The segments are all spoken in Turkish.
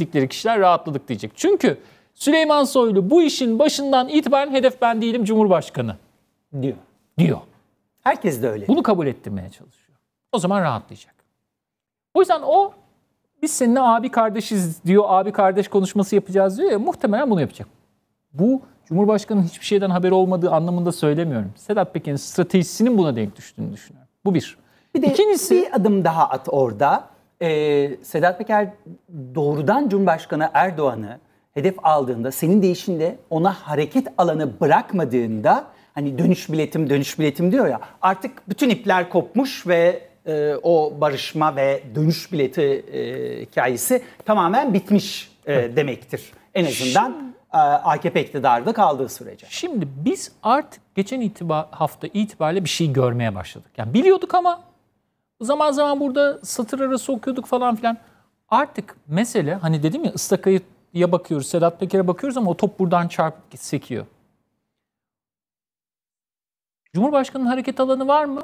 dedikleri kişiler rahatladık diyecek. Çünkü Süleyman Soylu bu işin başından itibaren hedef ben değilim Cumhurbaşkanı diyor. Diyor. Herkes de öyle. Bunu kabul ettirmeye çalışıyor. O zaman rahatlayacak. O yüzden o biz seninle abi kardeşiz diyor, abi kardeş konuşması yapacağız diyor ya muhtemelen bunu yapacak. Bu Cumhurbaşkanı'nın hiçbir şeyden haberi olmadığı anlamında söylemiyorum. Sedat Peker'in stratejisinin buna denk düştüğünü düşünüyorum. Bu bir. Bir de İkincisi, bir adım daha at orada e, Sedat Peker doğrudan Cumhurbaşkanı Erdoğan'ı hedef aldığında, senin deyişinde ona hareket alanı bırakmadığında hani dönüş biletim dönüş biletim diyor ya artık bütün ipler kopmuş ve e, o barışma ve dönüş bileti e, hikayesi tamamen bitmiş e, demektir. En azından şimdi, e, AKP iktidarda kaldığı sürece. Şimdi biz artık geçen itibar, hafta itibariyle bir şey görmeye başladık. Yani biliyorduk ama Zaman zaman burada satır arası okuyorduk falan filan. Artık mesele hani dedim ya ıstakaya bakıyoruz, Sedat Peker'e bakıyoruz ama o top buradan çarpıp sekiyor. Cumhurbaşkanının hareket alanı var mı?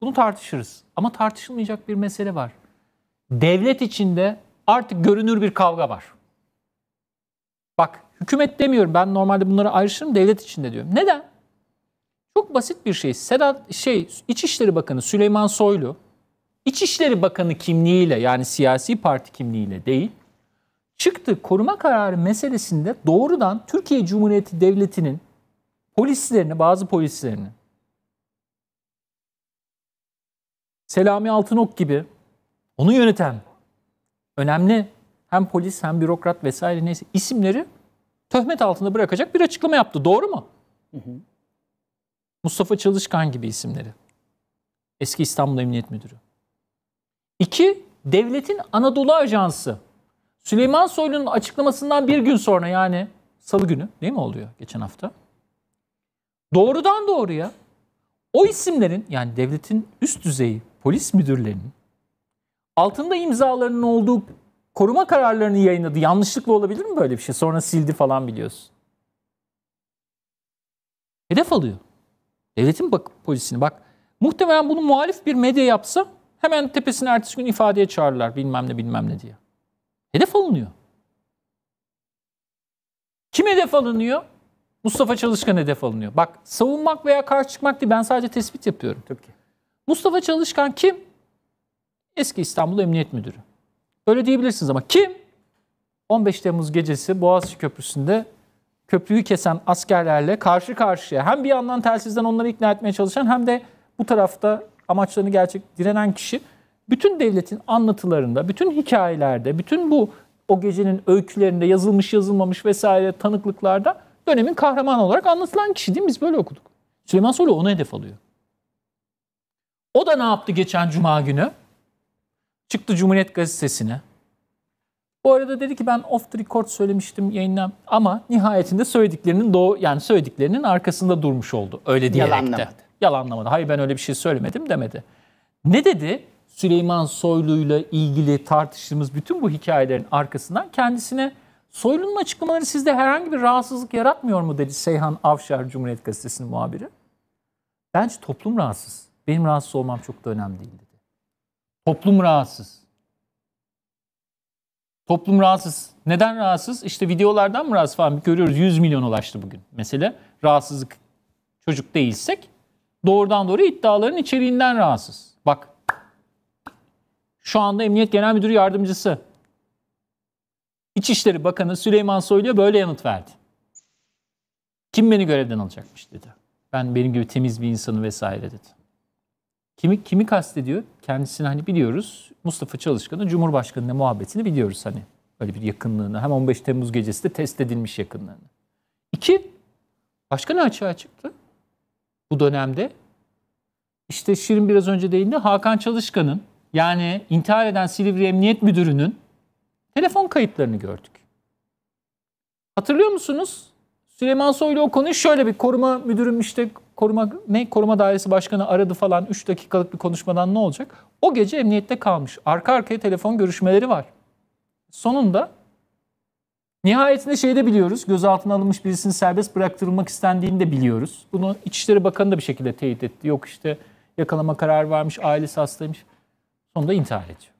Bunu tartışırız. Ama tartışılmayacak bir mesele var. Devlet içinde artık görünür bir kavga var. Bak hükümet demiyorum ben normalde bunları ayrışırım devlet içinde diyorum. Neden? Çok basit bir şey. Sedat şey İçişleri Bakanı Süleyman Soylu İçişleri Bakanı kimliğiyle yani siyasi parti kimliğiyle değil çıktı koruma kararı meselesinde doğrudan Türkiye Cumhuriyeti Devleti'nin polislerini bazı polislerini Selami Altınok gibi onu yöneten önemli hem polis hem bürokrat vesaire neyse isimleri töhmet altında bırakacak bir açıklama yaptı. Doğru mu? Hı hı. Mustafa Çalışkan gibi isimleri. Eski İstanbul Emniyet Müdürü. İki, devletin Anadolu Ajansı. Süleyman Soylu'nun açıklamasından bir gün sonra yani salı günü değil mi oluyor geçen hafta? Doğrudan doğruya o isimlerin yani devletin üst düzeyi polis müdürlerinin altında imzalarının olduğu koruma kararlarını yayınladı. Yanlışlıkla olabilir mi böyle bir şey? Sonra sildi falan biliyorsun. Hedef alıyor. Devletin bak polisini bak. Muhtemelen bunu muhalif bir medya yapsa hemen tepesine ertesi gün ifadeye çağırırlar bilmem ne bilmem ne diye. Hedef alınıyor. Kim hedef alınıyor? Mustafa Çalışkan hedef alınıyor. Bak savunmak veya karşı çıkmak değil ben sadece tespit yapıyorum. Tabii ki. Mustafa Çalışkan kim? Eski İstanbul Emniyet Müdürü. Öyle diyebilirsiniz ama kim? 15 Temmuz gecesi Boğaziçi Köprüsü'nde köprüyü kesen askerlerle karşı karşıya hem bir yandan telsizden onları ikna etmeye çalışan hem de bu tarafta amaçlarını gerçek direnen kişi bütün devletin anlatılarında, bütün hikayelerde, bütün bu o gecenin öykülerinde yazılmış yazılmamış vesaire tanıklıklarda dönemin kahramanı olarak anlatılan kişi değil mi? Biz böyle okuduk. Süleyman Soylu onu hedef alıyor. O da ne yaptı geçen cuma günü? Çıktı Cumhuriyet Gazetesi'ne. Bu arada dedi ki ben off the record söylemiştim yayına ama nihayetinde söylediklerinin doğu yani söylediklerinin arkasında durmuş oldu. Öyle diyerek Yalanlamadı. de. Yalanlamadı. Hayır ben öyle bir şey söylemedim demedi. Ne dedi? Süleyman Soylu'yla ilgili tartıştığımız bütün bu hikayelerin arkasından kendisine Soylu'nun açıklamaları sizde herhangi bir rahatsızlık yaratmıyor mu dedi Seyhan Avşar Cumhuriyet Gazetesi'nin muhabiri. Bence toplum rahatsız. Benim rahatsız olmam çok da önemli değil dedi. Toplum rahatsız. Toplum rahatsız. Neden rahatsız? İşte videolardan mı rahatsız falan görüyoruz. 100 milyon ulaştı bugün mesele. Rahatsızlık çocuk değilsek doğrudan doğru iddiaların içeriğinden rahatsız. Bak şu anda Emniyet Genel Müdürü Yardımcısı İçişleri Bakanı Süleyman Soylu'ya böyle yanıt verdi. Kim beni görevden alacakmış dedi. Ben benim gibi temiz bir insanı vesaire dedi. Kimi kimi kastediyor? Kendisini hani biliyoruz. Mustafa Çalışkan'ın Cumhurbaşkanı'na muhabbetini biliyoruz hani. böyle bir yakınlığını. Hem 15 Temmuz gecesi de test edilmiş yakınlığını. İki, başka ne açığa çıktı? Bu dönemde işte Şirin biraz önce değindi. Hakan Çalışkan'ın yani intihar eden Silivri Emniyet Müdürü'nün telefon kayıtlarını gördük. Hatırlıyor musunuz? Süleyman Soylu o konuyu şöyle bir koruma müdürüm işte koruma ne koruma dairesi başkanı aradı falan 3 dakikalık bir konuşmadan ne olacak? O gece emniyette kalmış. Arka arkaya telefon görüşmeleri var. Sonunda nihayetinde de biliyoruz. Gözaltına alınmış birisinin serbest bıraktırılmak istendiğini de biliyoruz. Bunu İçişleri Bakanı da bir şekilde teyit etti. Yok işte yakalama kararı varmış, ailesi hastaymış. Sonunda intihar ediyor.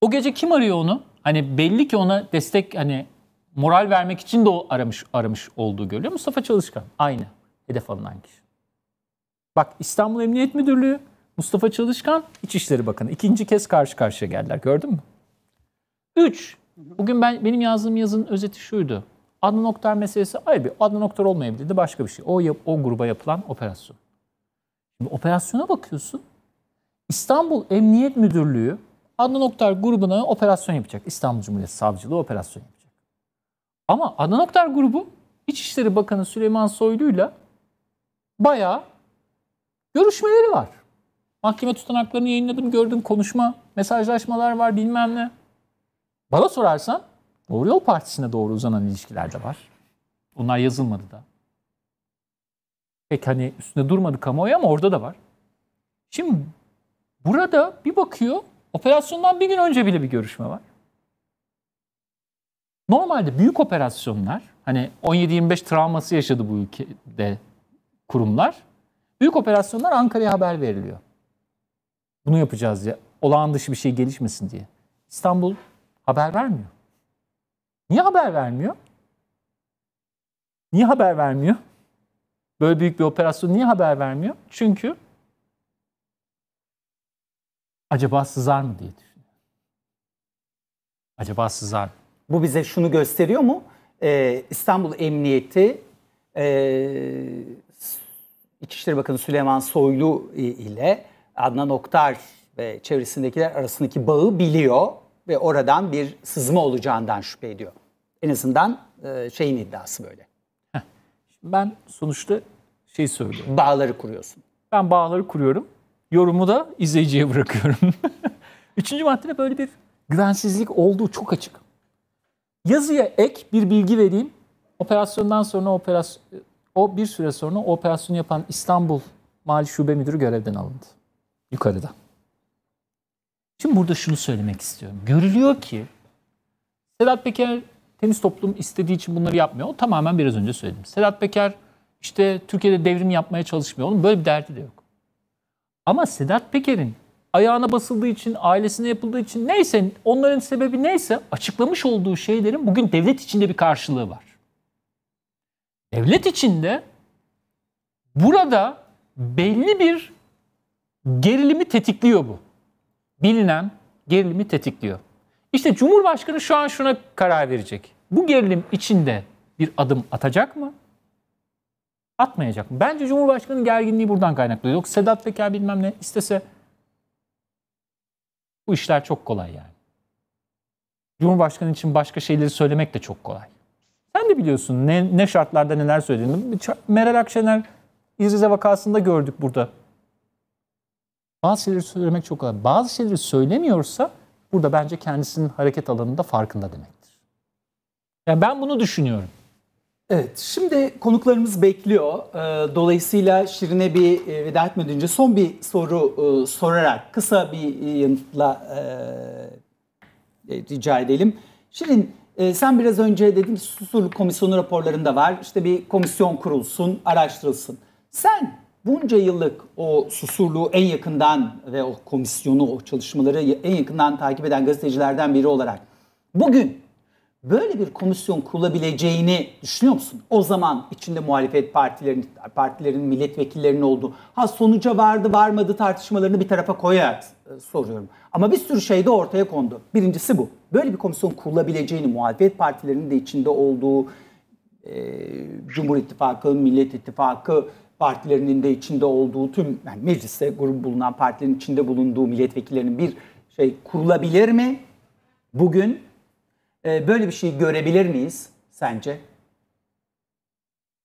O gece kim arıyor onu? Hani belli ki ona destek hani moral vermek için de o aramış aramış olduğu görülüyor. Mustafa Çalışkan aynı hedef alınan kişi. Bak İstanbul Emniyet Müdürlüğü, Mustafa Çalışkan, İçişleri Bakanı. ikinci kez karşı karşıya geldiler gördün mü? Üç, bugün ben benim yazdığım yazının özeti şuydu. Adnan Oktar meselesi ayrı bir. Adnan Oktar olmayabilirdi başka bir şey. O, o gruba yapılan operasyon. Şimdi operasyona bakıyorsun. İstanbul Emniyet Müdürlüğü Adnan Oktar grubuna operasyon yapacak. İstanbul Cumhuriyet Savcılığı operasyon yapacak. Ama Adnan Oktar grubu İçişleri Bakanı Süleyman Soylu'yla bayağı görüşmeleri var. Mahkeme tutanaklarını yayınladım gördüm konuşma, mesajlaşmalar var bilmem ne. Bana sorarsan Doğru Yol Partisi'ne doğru uzanan ilişkiler de var. Onlar yazılmadı da. Pek hani üstünde durmadı kamuoyu ama orada da var. Şimdi burada bir bakıyor operasyondan bir gün önce bile bir görüşme var. Normalde büyük operasyonlar hani 17-25 travması yaşadı bu ülkede kurumlar büyük operasyonlar Ankara'ya haber veriliyor. Bunu yapacağız diye, Olağan dışı bir şey gelişmesin diye. İstanbul haber vermiyor. Niye haber vermiyor? Niye haber vermiyor? Böyle büyük bir operasyon niye haber vermiyor? Çünkü acaba sızar mı diye düşünüyor. Acaba sızar mı? Bu bize şunu gösteriyor mu? Ee, İstanbul Emniyeti e, İçişleri Bakanı Süleyman Soylu e, ile Adnan Oktar ve çevresindekiler arasındaki bağı biliyor ve oradan bir sızma olacağından şüphe ediyor. En azından e, şeyin iddiası böyle. Ben sonuçta şey söylüyorum. Bağları kuruyorsun. Ben bağları kuruyorum. Yorumu da izleyiciye bırakıyorum. Üçüncü maddede böyle bir güvensizlik olduğu çok açık. Yazıya ek bir bilgi vereyim. Operasyondan sonra operasyon o bir süre sonra operasyon yapan İstanbul Mali Şube Müdürü görevden alındı. Yukarıda. Şimdi burada şunu söylemek istiyorum. Görülüyor ki Sedat Peker temiz toplum istediği için bunları yapmıyor. O tamamen biraz önce söyledim. Sedat Peker işte Türkiye'de devrim yapmaya çalışmıyor. Onun böyle bir derdi de yok. Ama Sedat Peker'in ayağına basıldığı için, ailesine yapıldığı için neyse onların sebebi neyse açıklamış olduğu şeylerin bugün devlet içinde bir karşılığı var. Devlet içinde burada belli bir gerilimi tetikliyor bu. Bilinen gerilimi tetikliyor. İşte Cumhurbaşkanı şu an şuna karar verecek. Bu gerilim içinde bir adım atacak mı? Atmayacak mı? Bence Cumhurbaşkanı'nın gerginliği buradan kaynaklıyor. Yok Sedat Peker bilmem ne istese bu işler çok kolay yani. Cumhurbaşkanı için başka şeyleri söylemek de çok kolay. Sen de biliyorsun ne, ne şartlarda neler söylediğini. Meral Akşener İzrize vakasında gördük burada. Bazı şeyleri söylemek çok kolay. Bazı şeyleri söylemiyorsa burada bence kendisinin hareket alanında farkında demektir. Yani ben bunu düşünüyorum. Evet, şimdi konuklarımız bekliyor. Ee, dolayısıyla Şirin'e bir e, veda etmeden önce son bir soru e, sorarak kısa bir e, yanıtla rica edelim. Şirin, e, sen biraz önce dedim susur komisyonu raporlarında var. İşte bir komisyon kurulsun, araştırılsın. Sen bunca yıllık o susurluğu en yakından ve o komisyonu, o çalışmaları en yakından takip eden gazetecilerden biri olarak bugün böyle bir komisyon kurulabileceğini düşünüyor musun? O zaman içinde muhalefet partilerin, partilerin milletvekillerinin olduğu, ha sonuca vardı varmadı tartışmalarını bir tarafa koyarak e, soruyorum. Ama bir sürü şey de ortaya kondu. Birincisi bu. Böyle bir komisyon kurulabileceğini, muhalefet partilerinin de içinde olduğu, e, Cumhur İttifakı, Millet İttifakı partilerinin de içinde olduğu, tüm yani mecliste grup bulunan partilerin içinde bulunduğu milletvekillerinin bir şey kurulabilir mi? Bugün e, böyle bir şey görebilir miyiz sence?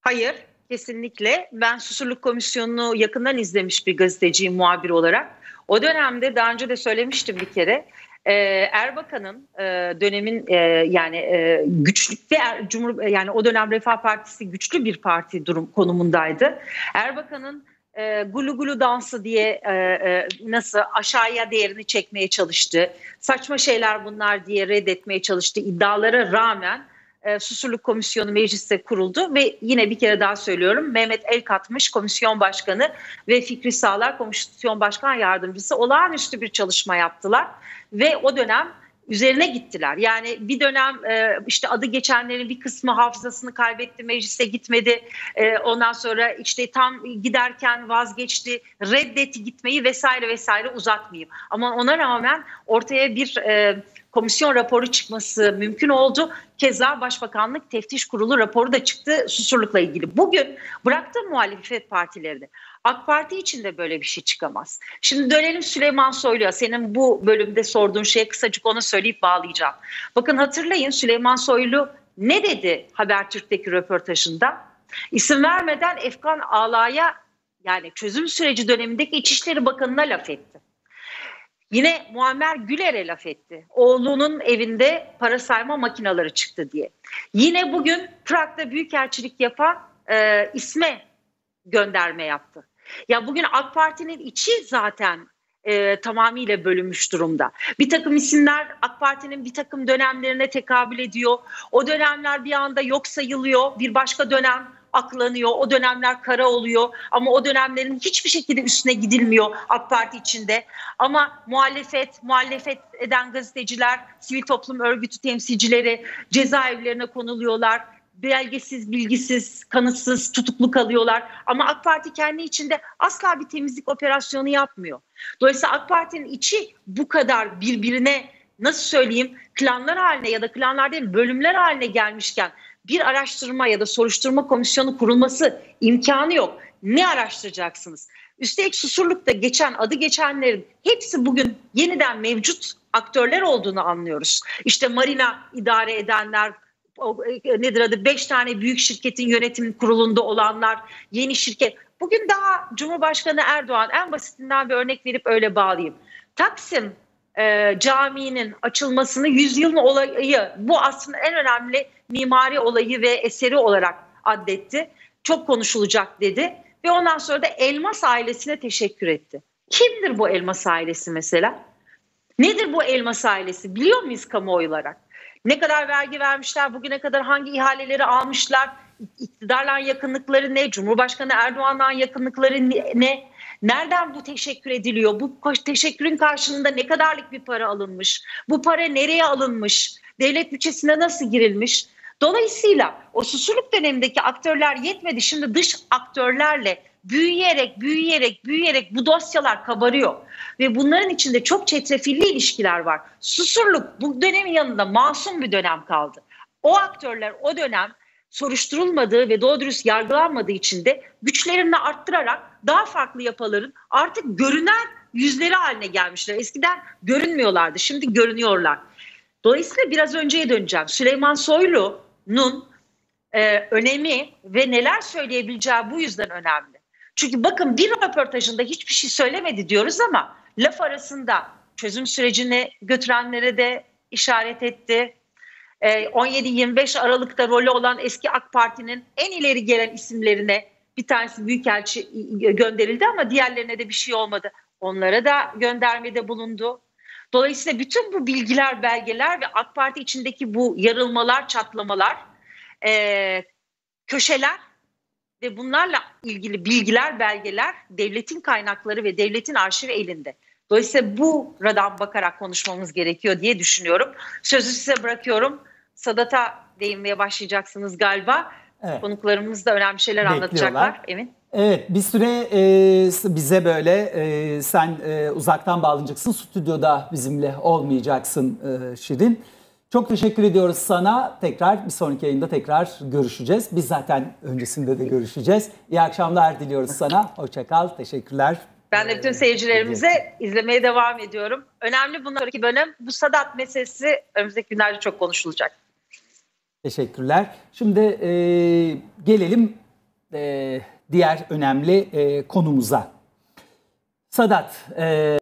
Hayır, kesinlikle. Ben Susurluk Komisyonu'nu yakından izlemiş bir gazeteciyim muhabir olarak. O dönemde daha önce de söylemiştim bir kere. Ee, Erbakan'ın e, dönemin e, yani e, güçlükte er, Cumhur yani o dönem Refah Partisi güçlü bir parti durum konumundaydı. Erbakan'ın e, gulu gulu dansı diye e, e, nasıl aşağıya değerini çekmeye çalıştı. Saçma şeyler bunlar diye reddetmeye çalıştı iddialara rağmen e, Susurluk Komisyonu mecliste kuruldu ve yine bir kere daha söylüyorum Mehmet El Katmış komisyon başkanı ve Fikri Sağlar komisyon başkan yardımcısı olağanüstü bir çalışma yaptılar ve o dönem üzerine gittiler. Yani bir dönem e, işte adı geçenlerin bir kısmı hafızasını kaybetti, meclise gitmedi. E, ondan sonra işte tam giderken vazgeçti, reddetti gitmeyi vesaire vesaire uzatmayayım. Ama ona rağmen ortaya bir e, komisyon raporu çıkması mümkün oldu. Keza Başbakanlık Teftiş Kurulu raporu da çıktı susurlukla ilgili. Bugün bıraktı muhalefet partileri AK Parti için de böyle bir şey çıkamaz. Şimdi dönelim Süleyman Soylu'ya. Senin bu bölümde sorduğun şeye kısacık onu söyleyip bağlayacağım. Bakın hatırlayın Süleyman Soylu ne dedi Habertürk'teki röportajında? İsim vermeden Efkan Ağla'ya yani çözüm süreci dönemindeki İçişleri Bakanı'na laf etti. Yine Muammer Güler'e laf etti. Oğlunun evinde para sayma makinaları çıktı diye. Yine bugün Prag'da büyükelçilik yapan e, isme gönderme yaptı. Ya bugün AK Parti'nin içi zaten e, tamamıyla bölünmüş durumda. Bir takım isimler AK Parti'nin bir takım dönemlerine tekabül ediyor. O dönemler bir anda yok sayılıyor. Bir başka dönem aklanıyor. O dönemler kara oluyor ama o dönemlerin hiçbir şekilde üstüne gidilmiyor AK Parti içinde. Ama muhalefet, muhalefet eden gazeteciler, sivil toplum örgütü temsilcileri cezaevlerine konuluyorlar belgesiz, bilgisiz, kanıtsız tutuklu kalıyorlar. Ama AK Parti kendi içinde asla bir temizlik operasyonu yapmıyor. Dolayısıyla AK Parti'nin içi bu kadar birbirine nasıl söyleyeyim klanlar haline ya da klanlar değil bölümler haline gelmişken bir araştırma ya da soruşturma komisyonu kurulması imkanı yok. Ne araştıracaksınız? Üstelik Susurluk'ta geçen adı geçenlerin hepsi bugün yeniden mevcut aktörler olduğunu anlıyoruz. İşte marina idare edenler, e, nedir adı Beş tane büyük şirketin yönetim kurulunda olanlar, yeni şirket. Bugün daha Cumhurbaşkanı Erdoğan en basitinden bir örnek verip öyle bağlayayım. Taksim e, caminin açılmasını yüzyıl olayı bu aslında en önemli mimari olayı ve eseri olarak addetti. Çok konuşulacak dedi ve ondan sonra da Elmas ailesine teşekkür etti. Kimdir bu Elmas ailesi mesela? Nedir bu Elmas ailesi? Biliyor muyuz kamuoyu olarak? Ne kadar vergi vermişler, bugüne kadar hangi ihaleleri almışlar, iktidarla yakınlıkları ne, Cumhurbaşkanı Erdoğan'la yakınlıkları ne, Nereden bu teşekkür ediliyor? Bu teşekkürün karşılığında ne kadarlık bir para alınmış? Bu para nereye alınmış? Devlet bütçesine nasıl girilmiş? Dolayısıyla o susurluk dönemindeki aktörler yetmedi. Şimdi dış aktörlerle büyüyerek büyüyerek büyüyerek bu dosyalar kabarıyor. Ve bunların içinde çok çetrefilli ilişkiler var. Susurluk bu dönemin yanında masum bir dönem kaldı. O aktörler o dönem soruşturulmadığı ve doğru dürüst yargılanmadığı için de güçlerini arttırarak daha farklı yapaların artık görünen yüzleri haline gelmişler. Eskiden görünmüyorlardı, şimdi görünüyorlar. Dolayısıyla biraz önceye döneceğim. Süleyman Soylu'nun e, önemi ve neler söyleyebileceği bu yüzden önemli. Çünkü bakın bir röportajında hiçbir şey söylemedi diyoruz ama laf arasında çözüm sürecine götürenlere de işaret etti. 17-25 ee, Aralık'ta rolü olan eski AK Parti'nin en ileri gelen isimlerine bir tanesi büyükelçi gönderildi ama diğerlerine de bir şey olmadı. Onlara da göndermede bulundu. Dolayısıyla bütün bu bilgiler, belgeler ve AK Parti içindeki bu yarılmalar, çatlamalar, e, köşeler ve bunlarla ilgili bilgiler, belgeler devletin kaynakları ve devletin arşivi elinde. Dolayısıyla bu radan bakarak konuşmamız gerekiyor diye düşünüyorum. Sözü size bırakıyorum. Sadat'a değinmeye başlayacaksınız galiba. Evet. Konuklarımız da önemli şeyler anlatacaklar. Emin. Evet bir süre e, bize böyle e, sen e, uzaktan bağlanacaksın. Stüdyoda bizimle olmayacaksın e, Şirin. Çok teşekkür ediyoruz sana. Tekrar bir sonraki yayında tekrar görüşeceğiz. Biz zaten öncesinde de görüşeceğiz. İyi akşamlar diliyoruz sana. Hoşçakal. Teşekkürler. Ben de bütün seyircilerimize izlemeye devam ediyorum. Önemli bunlar ki bölüm bu Sadat meselesi önümüzdeki günlerde çok konuşulacak. Teşekkürler. Şimdi e, gelelim e, diğer önemli e, konumuza. Sadat. E,